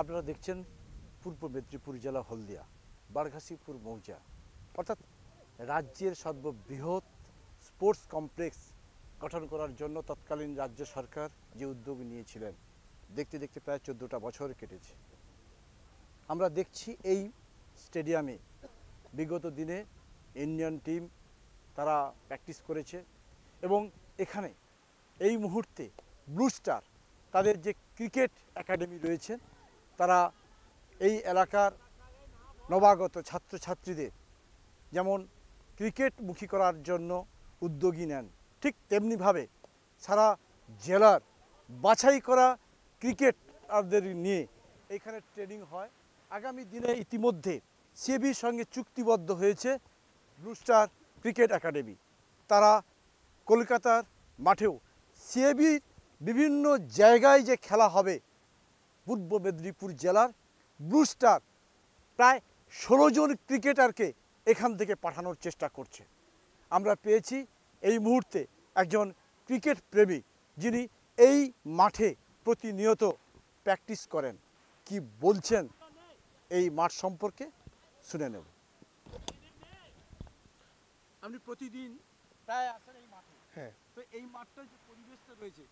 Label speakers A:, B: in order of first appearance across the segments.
A: আপনারা দেখছেন পূর্ব মেদিনীপুর জেলা হলদিয়া বারঘাসিপুর মৌজা অর্থাৎ রাজ্যের সর্ববৃহৎ স্পোর্টস কমপ্লেক্স গঠন করার জন্য তৎকালীন রাজ্য সরকার যে উদ্যোগ নিয়েছিলেন দেখতে দেখতে প্রায় চোদ্দোটা বছর কেটেছে আমরা দেখছি এই স্টেডিয়ামে বিগত দিনে ইন্ডিয়ান টিম তারা প্র্যাকটিস করেছে এবং এখানে এই মুহূর্তে ব্লু স্টার তাদের যে ক্রিকেট একাডেমি রয়েছে তারা এই এলাকার নবাগত ছাত্রছাত্রীদের যেমন ক্রিকেট মুখী করার জন্য উদ্যোগী নেন ঠিক তেমনিভাবে সারা জেলার বাছাই করা ক্রিকেটারদের নিয়ে এখানে ট্রেনিং হয় আগামী দিনে ইতিমধ্যে সিএবির সঙ্গে চুক্তিবদ্ধ হয়েছে ব্লুস্টার ক্রিকেট একাডেমি তারা কলকাতার মাঠেও সিএবির বিভিন্ন জায়গায় যে খেলা হবে পূর্ব মেদিনীপুর জেলার ব্লুস্টার প্রায় ষোলো জন ক্রিকেটারকে এখান থেকে পাঠানোর চেষ্টা করছে আমরা পেয়েছি এই মুহূর্তে একজন ক্রিকেট প্রেমী যিনি এই মাঠে প্রতিনিয়ত প্র্যাকটিস করেন কি বলছেন এই মাঠ সম্পর্কে শুনে নেব আপনি প্রতিদিন প্রায় আসেন এই মাঠে হ্যাঁ তো এই মাঠটা যে পরিবেশটা রয়েছে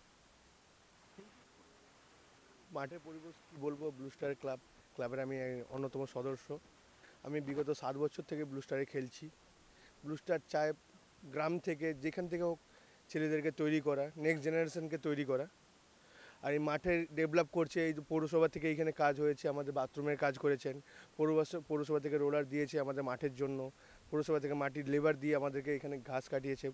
B: মাঠের পরিবেশ কী বলবো ব্লু স্টার ক্লাব ক্লাবের আমি অন্যতম সদস্য আমি বিগত সাত বছর থেকে ব্লু স্টারে খেলছি ব্লু স্টার চায় গ্রাম থেকে যেখান থেকে হোক ছেলেদেরকে তৈরি করা নেক্সট জেনারেশনকে তৈরি করা আর এই মাঠে ডেভেলপ করছে এই পৌরসভা থেকে এইখানে কাজ হয়েছে আমাদের বাথরুমের কাজ করেছেন পৌরবাস পৌরসভা থেকে রোলার দিয়েছে আমাদের মাঠের জন্য পৌরসভা থেকে মাটির লেবার দিয়ে আমাদেরকে এখানে ঘাস কাটিয়েছে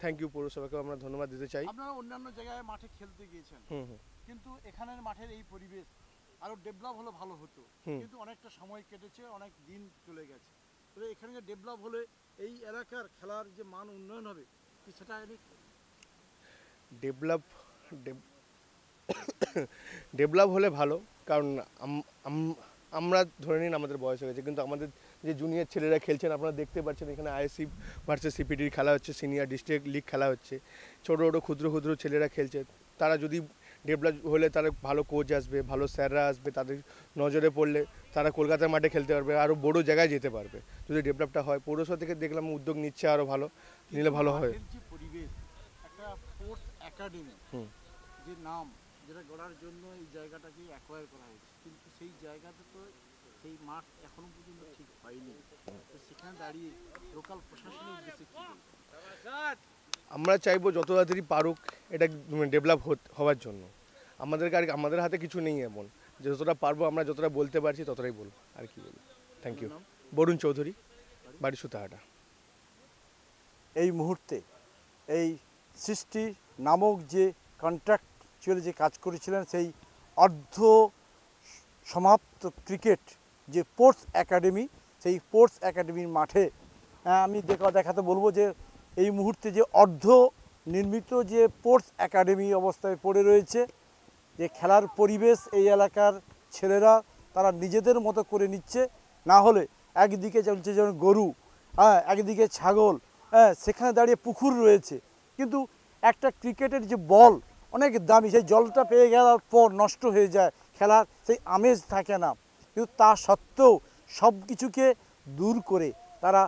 B: থ্যাংক ইউ পৌরসভাকে আমরা ধন্যবাদ দিতে চাই
A: আপনারা অন্যান্য জায়গায় মাঠে খেলতে গিয়েছেন হুম হুম কিন্তু এখানের মাঠের এই পরিবেশ আরো ডেভেলপ হলে ভালো হতো কিন্তু অনেকটা সময় কেটেছে অনেক দিন চলে গেছে তবে এখানে যে ডেভেলপ হলে এই এলাকার খেলার যে মান উন্নয়ন হবে কি সেটা
B: ডেভেলপ ডেভেলপ হলে ভালো কারণ আমরা ধরে নিন আমাদের বয়স হয়ে গেছে কিন্তু আমাদের যে জুনিয়র ছেলেরা খেলছেন আপনারা দেখতে পাচ্ছেন এখানে আইএসসি ভার্সেস সিপিডির খেলা হচ্ছে সিনিয়র ডিস্ট্রিক্ট লিগ খেলা হচ্ছে ছোটো ছোটো ক্ষুদ্র ক্ষুদ্র ছেলেরা খেলছে তারা যদি ডেভেলপ হলে তারা ভালো কোচ আসবে ভালো স্যাররা আসবে তাদের নজরে পড়লে তারা কলকাতার মাঠে খেলতে পারবে আরও বড় জায়গায় যেতে পারবে যদি ডেভেলপটা হয় পৌরসভা থেকে দেখলাম উদ্যোগ নিচ্ছে আরও ভালো নিলে ভালো হয়
A: সেই মাঠ এখনো পর্যন্ত ঠিক হয়নি সেখানে দাঁড়িয়ে লোকাল প্রশাসনের উদ্দেশ্যে
B: আমরা চাইবো যত তাড়াতাড়ি পারুক এটা ডেভেলপ মানে, হওয়ার জন্য আমাদের আর আমাদের হাতে কিছু নেই এমন যতটা পারবো আমরা যতটা বলতে পারছি ততটাই বলবো আর কি বলবো থ্যাংক ইউ বরুণ চৌধুরী বাড়ি সুতাহাটা এই মুহূর্তে
A: এই সৃষ্টি নামক যে চলে যে কাজ করেছিলেন সেই অর্ধ সমাপ্ত ক্রিকেট যে স্পোর্টস একাডেমি সেই স্পোর্টস একাডেমির মাঠে আমি দেখা দেখাতে বলবো যে এই মুহূর্তে যে অর্ধ নির্মিত যে স্পোর্টস একাডেমি অবস্থায় পড়ে রয়েছে যে খেলার পরিবেশ এই এলাকার ছেলেরা তারা নিজেদের মতো করে নিচ্ছে না হলে একদিকে চলছে যেমন গরু হ্যাঁ একদিকে ছাগল হ্যাঁ সেখানে দাঁড়িয়ে পুকুর রয়েছে কিন্তু একটা ক্রিকেটের যে বল অনেক দামি সেই জলটা পেয়ে গেলার পর নষ্ট হয়ে যায় খেলার সেই আমেজ থাকে না কিন্তু তা সত্ত্বেও সব কিছুকে দূর করে তারা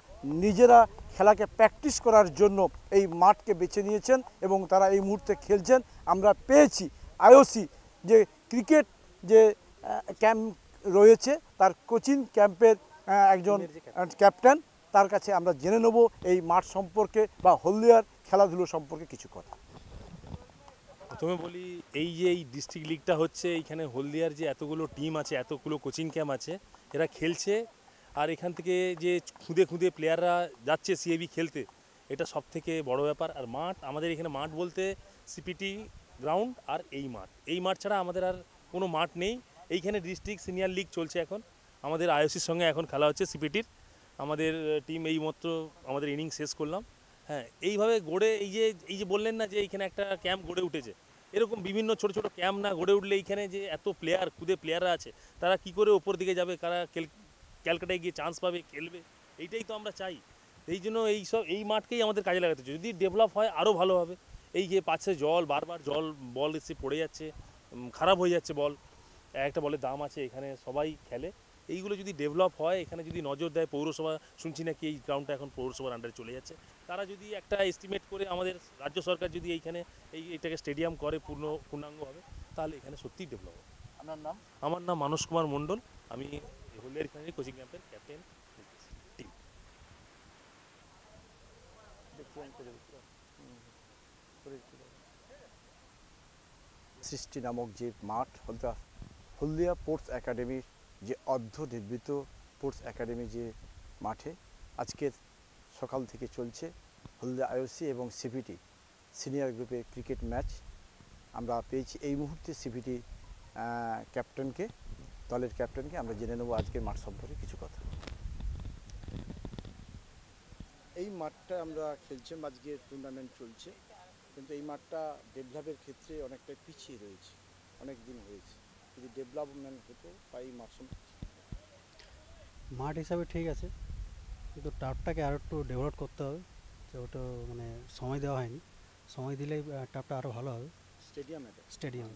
A: নিজেরা খেলাকে প্র্যাকটিস করার জন্য এই মাঠকে বেছে নিয়েছেন এবং তারা এই মুহূর্তে খেলছেন আমরা পেয়েছি আইওসি যে ক্রিকেট যে ক্যাম্প রয়েছে তার কোচিং ক্যাম্পের একজন ক্যাপ্টেন তার কাছে আমরা জেনে নেব এই মাঠ সম্পর্কে বা হলদিয়ার খেলাধুলো সম্পর্কে কিছু কথা
C: প্রথমে বলি এই যে এই ডিস্ট্রিক্ট লিগটা হচ্ছে এইখানে হলদিয়ার যে এতগুলো টিম আছে এতগুলো কোচিং ক্যাম্প আছে এরা খেলছে আর এখান থেকে যে খুঁদে খুঁদে প্লেয়াররা যাচ্ছে সিএবি খেলতে এটা সব থেকে বড় ব্যাপার আর মাঠ আমাদের এখানে মাঠ বলতে সিপিটি গ্রাউন্ড আর এই মাঠ এই মাঠ ছাড়া আমাদের আর কোনো মাঠ নেই এইখানে ডিস্ট্রিক্ট সিনিয়র লিগ চলছে এখন আমাদের আইওসির সঙ্গে এখন খেলা হচ্ছে সিপিটির আমাদের টিম এই মাত্র আমাদের ইনিং শেষ করলাম হ্যাঁ এইভাবে গড়ে এই যে এই যে বললেন না যে এইখানে একটা ক্যাম্প গড়ে উঠেছে এরকম বিভিন্ন ছোট ছোট ক্যাম্প না গড়ে উঠলে এইখানে যে এত প্লেয়ার কুদে প্লেয়াররা আছে তারা কি করে ওপর দিকে যাবে কারা ক্যালকাটায় গিয়ে চান্স পাবে খেলবে এইটাই তো আমরা চাই এই জন্য এই সব এই মাঠকেই আমাদের কাজে লাগাতে যদি ডেভেলপ হয় আরও ভালো হবে এই যে পাচ্ছে জল বারবার জল বল এসে পড়ে যাচ্ছে খারাপ হয়ে যাচ্ছে বল একটা বলের দাম আছে এখানে সবাই খেলে এইগুলো যদি ডেভেলপ হয় এখানে যদি নজর দেয় পৌরসভা শুনছি নাকি এই গ্রাউন্ডটা এখন পৌরসভার আন্ডারে চলে যাচ্ছে তারা যদি একটা এস্টিমেট করে আমাদের রাজ্য সরকার যদি এইখানে এই এটাকে স্টেডিয়াম করে পূর্ণ পূর্ণাঙ্গভাবে তাহলে এখানে সত্যিই ডেভেলপ হবে আপনার নাম আমার নাম মানস কুমার মণ্ডল আমি হলদিয়া রিফাইনারি কোচিং ক্যাম্পের ক্যাপ্টেন টিম
A: সৃষ্টি নামক যে মাঠ হলদিয়া হলদিয়া স্পোর্টস একাডেমির যে অর্ধ নির্মিত স্পোর্টস একাডেমি যে মাঠে আজকের সকাল থেকে চলছে হলদিয়া আইওসি এবং সিভিটি সিনিয়র গ্রুপের ক্রিকেট ম্যাচ আমরা পেয়েছি এই মুহূর্তে সিভিটি ক্যাপ্টেনকে দলের ক্যাপ্টেনকে আমরা জেনে নেব আজকের মাঠ সম্পর্কে কিছু কথা এই মাঠটা আমরা খেলছি আজকে টুর্নামেন্ট চলছে কিন্তু এই মাঠটা ডেভেলপের ক্ষেত্রে অনেকটা পিছিয়ে রয়েছে অনেক দিন হয়েছে যদি ডেভেলপমেন্ট হতো তাই এই মাঠ
D: মাঠ হিসাবে ঠিক আছে কিন্তু টাপটাকে আরও একটু ডেভেলপ করতে হবে যে ওটা মানে সময় দেওয়া হয়নি সময় দিলেই টাপটা আরও ভালো হবে স্টেডিয়াম স্টেডিয়াম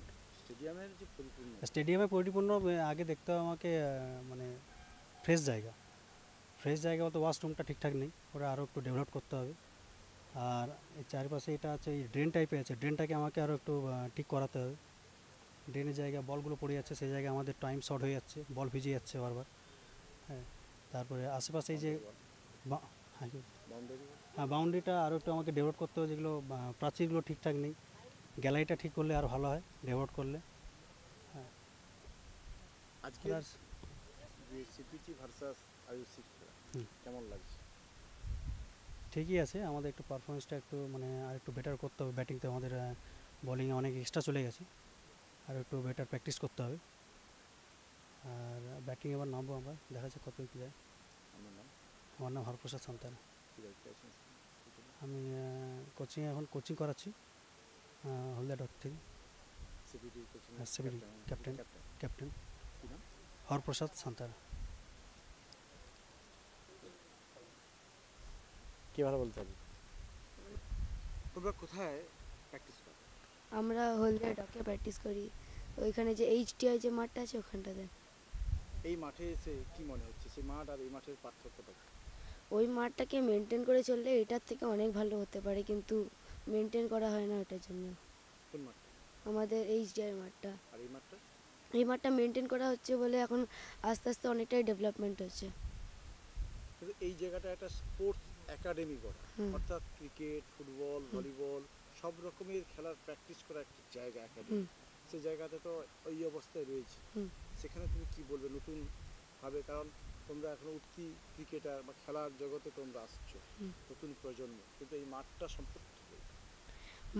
D: স্টেডিয়ামের পরিপূর্ণ স্টেডিয়ামে পরিপূর্ণ আগে দেখতে হবে আমাকে মানে ফ্রেশ জায়গা ফ্রেশ জায়গা বলতে ওয়াশরুমটা ঠিকঠাক নেই ওরা আরও একটু ডেভেলপ করতে হবে আর এই চারিপাশে এটা আছে এই ড্রেন টাইপে আছে ড্রেনটাকে আমাকে আরও একটু ঠিক করাতে হবে ড্রেনের জায়গায় বলগুলো পড়ে যাচ্ছে সেই জায়গায় আমাদের টাইম শর্ট হয়ে যাচ্ছে বল ভিজে যাচ্ছে বারবার হ্যাঁ তারপরে আশেপাশে যে হ্যাঁ, হ্যাঁ বাউন্ডারিটা আরও একটু আমাকে ডেভেলপ করতে হবে যেগুলো প্রাচীরগুলো ঠিকঠাক নেই গ্যালারিটা ঠিক করলে আর ভালো হয় ডেভেলপ করলে হ্যাঁ
A: আজকে কেমন লাগছে
D: ঠিকই আছে আমাদের একটু পারফরমেন্সটা একটু মানে আর একটু বেটার করতে হবে ব্যাটিংতে আমাদের বোলিংয়ে অনেক এক্সট্রা চলে গেছে আর একটু বেটার প্র্যাকটিস করতে হবে আর ব্যাটিং এবার নামবো আমরা দেখা যাচ্ছে কত কী যায় আমার নাম হরপ্রসাদ সন্তান আমি কোচিং এখন কোচিং করাচ্ছি হলদা dot three
A: captain captain
D: Haraprasad Santara
A: কি ভালো বলতে পারি তোমরা কোথায় প্র্যাকটিস করো
D: আমরা হলদিয়া ডকে প্র্যাকটিস করি ওইখানে যে এইচটিআই যে মাঠটা আছে ওখানটাতে
A: এই মাঠে এসে কি মনে হচ্ছে সেই মাঠ আর এই মাঠের পার্থক্যটা
D: ওই মাঠটাকে মেনটেন করে চললে এটার থেকে অনেক ভালো হতে পারে কিন্তু মেনটেন করা হয় না ওটার জন্য আমাদের এইচ মাঠটা আর এই মাঠটা এই মাঠটা মেনটেন করা হচ্ছে বলে এখন আস্তে আস্তে অনেকটাই ডেভেলপমেন্ট হচ্ছে
A: কিন্তু এই জায়গাটা একটা স্পোর্টস একাডেমি করা অর্থাৎ ক্রিকেট ফুটবল ভলিবল সব রকমের খেলার প্র্যাকটিস করা একটা জায়গা একাডেমি সেই জায়গাটা তো ওই অবস্থায় রয়েছে সেখানে তুমি কি বলবে নতুন ভাবে কারণ তোমরা এখন উঠতি ক্রিকেটার বা খেলার জগতে তোমরা আসছো নতুন প্রজন্ম কিন্তু এই মাঠটা সম্পর্কে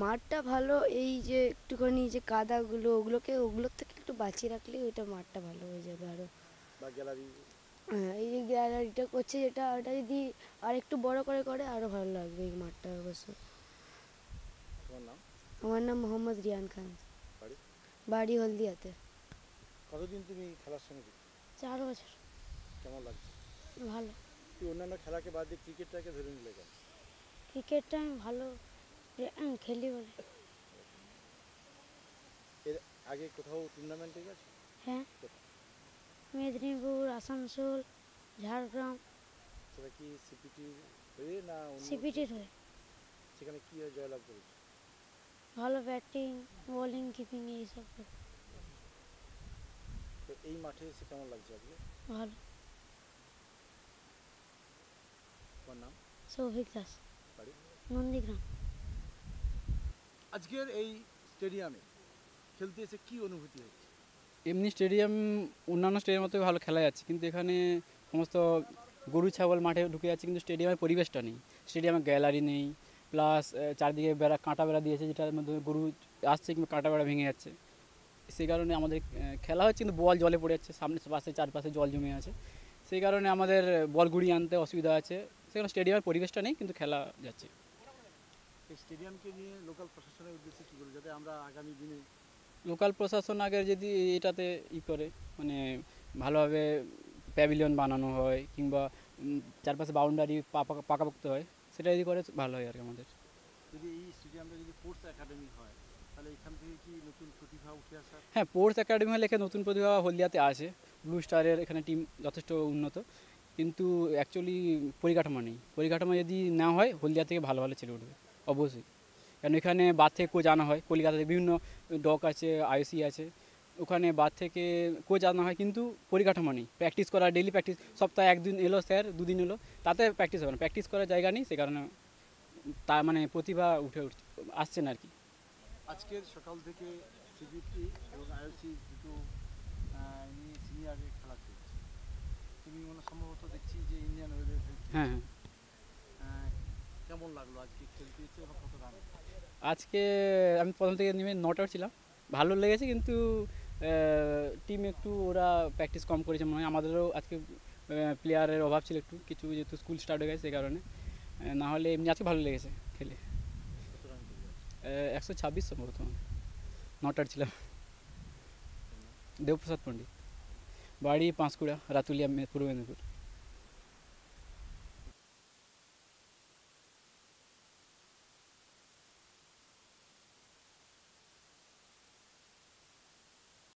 D: মাঠটা ভালো এই যে একটুখানি যে কাদাগুলো ওগুলোকে ওগুলোর থেকে একটু বাঁচিয়ে রাখলে ওইটা মাঠটা ভালো হয়ে যাবে আরো হ্যাঁ এই যে গ্যালারিটা করছে যেটা ওটা যদি আর একটু বড় করে করে আরো ভালো লাগবে এই মাঠটা অবশ্য আমার নাম মোহাম্মদ রিয়ান খান বাড়ি হলদিয়াতে
A: কতদিন তুমি খেলার সঙ্গে চার বছর কেমন লাগছে ভালো অন্যান্য খেলাকে বাদ দিয়ে ক্রিকেটটাকে ধরে নিলে কেন
D: ক্রিকেটটা আমি ভালো হ্যাঁ। মেদিনীপুর আসানসোল ঝাড়গ্রাম ভালো ব্যাটিং বোলিং কিপিং এইসব
A: এই মাঠে এসে কেমন লাগছে আপনার ভালো নাম সৌভিক দাস নন্দীগ্রাম আজকের এই স্টেডিয়ামে খেলতে এসে কি অনুভূতি
B: হচ্ছে
E: এমনি স্টেডিয়াম অন্যান্য স্টেডিয়ামের মতো ভালো খেলা যাচ্ছে কিন্তু এখানে সমস্ত গরু ছাগল মাঠে ঢুকে যাচ্ছে কিন্তু স্টেডিয়ামের পরিবেশটা নেই স্টেডিয়ামে গ্যালারি নেই প্লাস চারদিকে বেড়া কাঁটা বেড়া দিয়েছে যেটার মধ্যে গরু আসছে কিন্তু কাঁটা বেড়া ভেঙে যাচ্ছে সেই কারণে আমাদের খেলা হচ্ছে কিন্তু বল জলে পড়ে যাচ্ছে সামনে পাশে চারপাশে জল জমে আছে সেই কারণে আমাদের বল গুড়িয়ে আনতে অসুবিধা আছে সেখানে স্টেডিয়ামের পরিবেশটা নেই কিন্তু খেলা যাচ্ছে
A: এই স্টেডিয়ামকে নিয়ে লোকাল প্রশাসনের উদ্দেশ্যে কী যাতে আমরা আগামী দিনে
E: লোকাল প্রশাসন আগে যদি এটাতে ই করে মানে ভালোভাবে প্যাভিলিয়ন বানানো হয় কিংবা চারপাশে বাউন্ডারি পাকাপোক্ত হয় সেটা যদি করে ভালো হয় আর কি আমাদের
A: যদি এই স্টেডিয়ামটা যদি স্পোর্টস একাডেমি হয় তাহলে এখান থেকে কি নতুন প্রতিভা উঠে আসা
E: হ্যাঁ স্পোর্টস একাডেমি হলে এখানে নতুন প্রতিভা হলদিয়াতে আসে ব্লু স্টারের এখানে টিম যথেষ্ট উন্নত কিন্তু অ্যাকচুয়ালি পরিকাঠামো নেই পরিকাঠামো যদি না হয় হলদিয়া থেকে ভালো ভালো ছেলে উঠবে অবশ্যই কারণ এখানে বাদ থেকে কোচ আনা হয় কলকাতাতে বিভিন্ন ডক আছে আইসি আছে ওখানে বাদ থেকে কোচ আনা হয় কিন্তু পরিকাঠামো নেই প্র্যাকটিস করা ডেলি প্র্যাকটিস সপ্তাহে একদিন এলো স্যার দুদিন এলো তাতে প্র্যাকটিস হবে না প্র্যাকটিস করার জায়গা নেই সে কারণে তা মানে প্রতিভা উঠে উঠছে আসছে না আর কি
A: আজকের সকাল থেকে দুটো সম্ভবত দেখছি যে ইন্ডিয়ান হ্যাঁ হ্যাঁ কেমন লাগলো আজকে
E: আজকে আমি প্রথম থেকে নেমে নট আউট ছিলাম ভালো লেগেছে কিন্তু টিম একটু ওরা প্র্যাকটিস কম করেছে মনে হয় আমাদেরও আজকে প্লেয়ারের অভাব ছিল একটু কিছু যেহেতু স্কুল স্টার্ট হয়ে গেছে সেই কারণে না হলে এমনি আজকে ভালো লেগেছে খেলে একশো ছাব্বিশ সম্ভবত নট আউট ছিলাম দেবপ্রসাদ পণ্ডিত বাড়ি পাঁশকুড়া রাতুলিয়া পূর্ব মেদিনীপুর